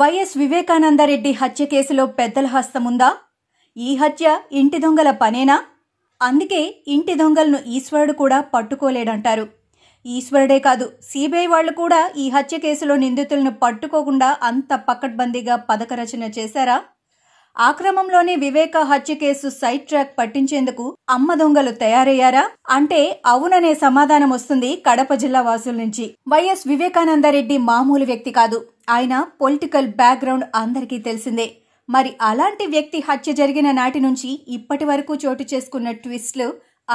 YS Vivekananda Reddy హత్య కేసులో పెద్దల హస్తముందా ఈ హత్య ఇంటి దొంగల పనేనా అందుకే ఇంటి దొంగలను ఈశ్వరుడు కూడా పట్టుకోలేడంటారు ఈశ్వరుడే కాదు సిబిఐ వాళ్ళు కూడా ఈ హత్య కేసులో నిందితులను పట్టుకోకుండా అంత పకడ్బందీగా పథక రచన చేశారా ఆక్రమంలోనే వివేక హత్య కేసు సైడ్ ట్రాక్ పట్టించేందుకు అమ్మ దొంగలు తయారయ్యారా అంటే అవుననే సమాధానం వస్తుంది కడప జిల్లా వాసుల నుంచి వైఎస్ వివేకానందరెడ్డి మామూలు వ్యక్తి కాదు ఆయన పొలిటికల్ బ్యాక్గ్రౌండ్ అందరికీ తెలిసిందే మరి అలాంటి వ్యక్తి హత్య జరిగిన నాటి నుంచి ఇప్పటి వరకు చోటు చేసుకున్న ట్విస్ట్లు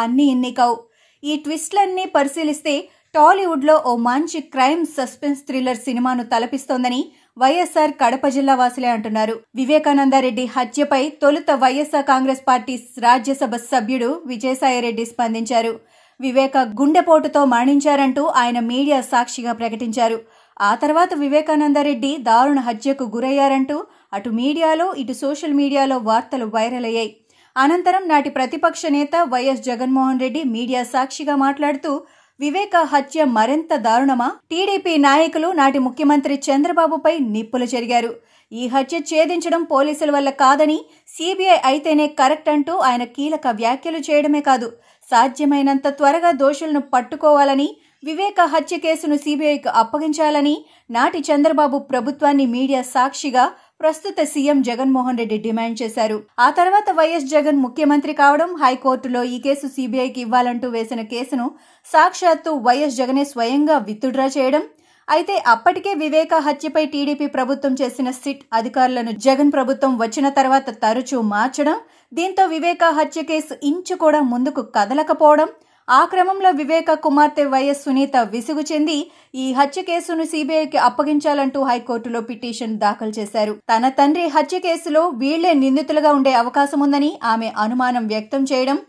అన్నీ ఇన్ని కావు ఈ ట్విస్ట్లన్నీ పరిశీలిస్తే టాలీవుడ్లో ఓ మంచి క్రైమ్ సస్పెన్స్ థ్రిల్లర్ సినిమాను తలపిస్తోందని వైఎస్ఆర్ కడప జిల్లా వాసులే అంటున్నారు వివేకానందరెడ్డి హత్యపై తొలుత వైఎస్ఆర్ కాంగ్రెస్ పార్టీ రాజ్యసభ సభ్యుడు విజయసాయిరెడ్డి స్పందించారు వివేక గుండెపోటుతో మరణించారంటూ ఆయన మీడియా సాక్షిగా ప్రకటించారు ఆ తర్వాత వివేకానందరెడ్డి దారుణ హత్యకు గురయ్యారంటూ అటు మీడియాలో ఇటు సోషల్ మీడియాలో వార్తలు వైరల్ అయ్యాయి అనంతరం నాటి ప్రతిపక్ష నేత వైఎస్ జగన్మోహన్ రెడ్డి మీడియా సాక్షిగా మాట్లాడుతూ వివేక హత్య మరింత దారుణమా టీడీపీ నాయకులు నాటి ముఖ్యమంత్రి చంద్రబాబుపై నిప్పులు జరిగారు ఈ హత్య ఛేదించడం పోలీసుల వల్ల కాదని సీబీఐ అయితేనే కరెక్ట్ అంటూ ఆయన కీలక వ్యాఖ్యలు చేయడమే కాదు సాధ్యమైనంత త్వరగా దోషులను పట్టుకోవాలని వివేక హత్య కేసును సీబీఐకు అప్పగించాలని నాటి చంద్రబాబు ప్రభుత్వాన్ని మీడియా సాక్షిగా ప్రస్తుత సీఎం జగన్మోహన్ రెడ్డి డిమాండ్ చేశారు ఆ తర్వాత వైఎస్ జగన్ ముఖ్యమంత్రి కావడం హైకోర్టులో ఈ కేసు సీబీఐకి ఇవ్వాలంటూ వేసిన కేసును సాక్షాత్తు వైఎస్ జగనే స్వయంగా విత్డ్రా చేయడం అయితే అప్పటికే వివేక హత్యపై టీడీపీ ప్రభుత్వం చేసిన సిట్ అధికారులను జగన్ ప్రభుత్వం వచ్చిన తర్వాత తరచూ మార్చడం దీంతో వివేక హత్య కేసు ఇంచు కూడా ముందుకు కదలకపోవడం ఆ క్రమంలో వివేక కుమార్తె వైఎస్ సునీత విసుగు చెంది ఈ హత్య కేసును సిబిఐకి అప్పగించాలంటూ హైకోర్టులో పిటిషన్ దాఖలు చేశారు తన తండ్రి హత్య కేసులో వీళ్లే నిందితులుగా ఉండే అవకాశం ఉందని ఆమె అనుమానం వ్యక్తం చేయడం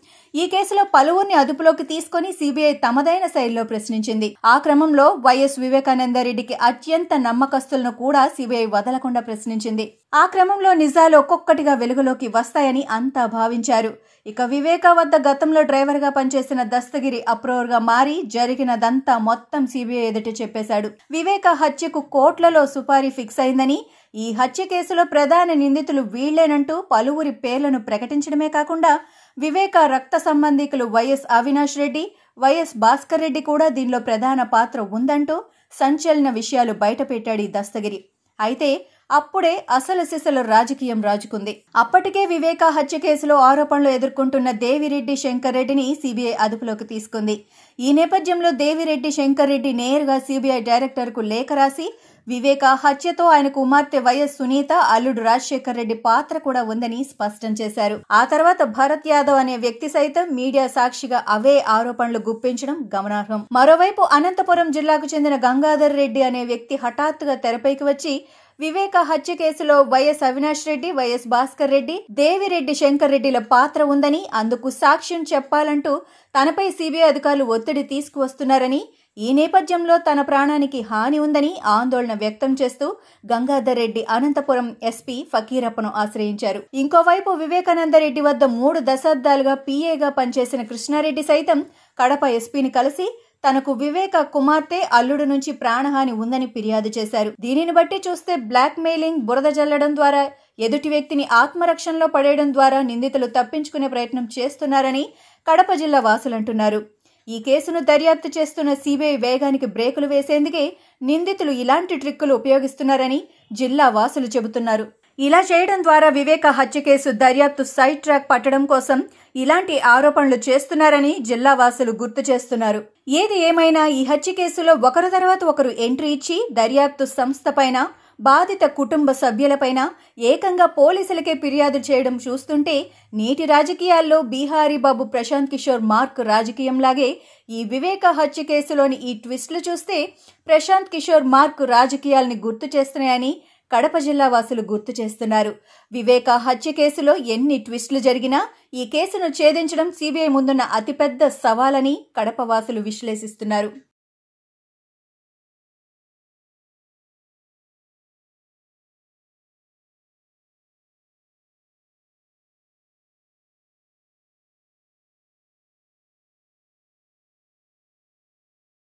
ఈ కేసులో పలువురిని అదుపులోకి తీసుకుని సిబిఐ తమదైన శైలిలో ప్రశ్నించింది ఆ క్రమంలో వైఎస్ వివేకానంద రెడ్డికి అత్యంత నమ్మకస్తులను కూడా సిబిఐ వదలకుండా ప్రశ్నించింది ఆ క్రమంలో నిజాలు ఒక్కొక్కటిగా వెలుగులోకి వస్తాయని అంతా భావించారు ఇక వివేక వద్ద గతంలో డ్రైవర్గా పనిచేసిన దస్తగిరి అప్రోవర్గా మారి జరిగినదంతా మొత్తం సిబిఐ ఎదుట చెప్పేశాడు వివేక హత్యకు కోట్లలో సుపారీ ఫిక్స్ అయిందని ఈ హత్య కేసులో ప్రధాన నిందితులు వీళ్లేనంటూ పలువురి పేర్లను ప్రకటించడమే కాకుండా వివేక రక్త సంబంధికులు వైఎస్ అవినాష్ రెడ్డి వైఎస్ భాస్కర్ రెడ్డి కూడా దీనిలో ప్రధాన పాత్ర ఉందంటూ సంచలన విషయాలు బయటపెట్టాడు ఈ దస్తగిరి అయితే అప్పుడే అసలు సిసలు రాజకీయం రాజుకుంది అప్పటికే వివేక హత్య కేసులో ఆరోపణలు ఎదుర్కొంటున్న దేవిరెడ్డి శంకర్ రెడ్డిని సిబిఐ అదుపులోకి తీసుకుంది ఈ నేపథ్యంలో దేవిరెడ్డి శంకర్ రెడ్డి నేరుగా సిబిఐ డైరెక్టర్కు లేఖ రాసి వివేక హత్యతో ఆయన కుమార్తె వైఎస్ సునీత అల్లుడు రాజశేఖర్ రెడ్డి పాత్ర కూడా ఉందని స్పష్టం చేశారు ఆ తర్వాత భరత్ యాదవ్ అనే వ్యక్తి సైతం మీడియా సాక్షిగా అవే ఆరోపణలు గుప్పించడం గమనార్హం మరోవైపు అనంతపురం జిల్లాకు చెందిన గంగాధర్ రెడ్డి అనే వ్యక్తి హఠాత్తుగా తెరపైకి వచ్చి వివేక హత్య కేసులో వైఎస్ అవినాష్ రెడ్డి వైఎస్ భాస్కర్ రెడ్డి దేవిరెడ్డి శంకర్ రెడ్డిల పాత్ర ఉందని అందుకు సాక్ష్యం చెప్పాలంటూ తనపై సిబిఐ అధికారులు ఒత్తిడి తీసుకువస్తున్నారని ఈ నేపథ్యంలో తన ప్రాణానికి హాని ఉందని ఆందోళన వ్యక్తం చేస్తూ గంగాధర్ రెడ్డి అనంతపురం ఎస్పీ ఫకీరప్పను ఆశ్రయించారు ఇంకోవైపు వివేకానందరెడ్డి వద్ద మూడు దశాబ్దాలుగా పీఏగా పనిచేసిన కృష్ణారెడ్డి సైతం కడప ఎస్పీని కలిసి తనకు వివేక కుమార్తె అల్లుడు నుంచి ప్రాణహాని ఉందని ఫిర్యాదు చేశారు దీనిని బట్టి చూస్తే బ్లాక్ మెయిలింగ్ బురద జల్లడం ద్వారా ఎదుటి వ్యక్తిని ఆత్మరక్షణలో పడేయడం ద్వారా నిందితులు తప్పించుకునే ప్రయత్నం చేస్తున్నారని కడప జిల్లా వాసులంటున్నారు ఈ కేసును దర్యాప్తు చేస్తున్న సిబిఐ వేగానికి బ్రేకులు వేసేందుకే నిందితులు ఇలాంటి ట్రిక్కులు ఉపయోగిస్తున్నారని జిల్లా వాసులు చెబుతున్నారు ఇలా చేయడం ద్వారా వివేక హత్య కేసు దర్యాప్తు సైడ్ ట్రాక్ పట్టడం కోసం ఇలాంటి ఆరోపణలు చేస్తున్నారని జిల్లా వాసులు గుర్తు చేస్తున్నారు ఏది ఏమైనా ఈ హత్య కేసులో ఒకరు తర్వాత ఒకరు ఎంట్రీ ఇచ్చి దర్యాప్తు సంస్థ పైన బాధిత కుటుంబ సభ్యులపైన ఏకంగా పోలీసులకే ఫిర్యాదు చేయడం చూస్తుంటే నేటి రాజకీయాల్లో బీహారీ బాబు ప్రశాంత్ కిషోర్ మార్క్ రాజకీయంలాగే ఈ వివేక హత్య కేసులోని ఈ ట్విస్ట్లు చూస్తే ప్రశాంత్ కిషోర్ మార్క్ రాజకీయాల్ని గుర్తు చేస్తున్నాయని కడప జిల్లా వాసులు గుర్తు చేస్తున్నారు వివేక హత్య కేసులో ఎన్ని ట్విస్టులు జరిగినా ఈ కేసును ఛేదించడం సిబిఐ ముందున్న అతిపెద్ద సవాలని కడప వాసులు విశ్లేషిస్తున్నారు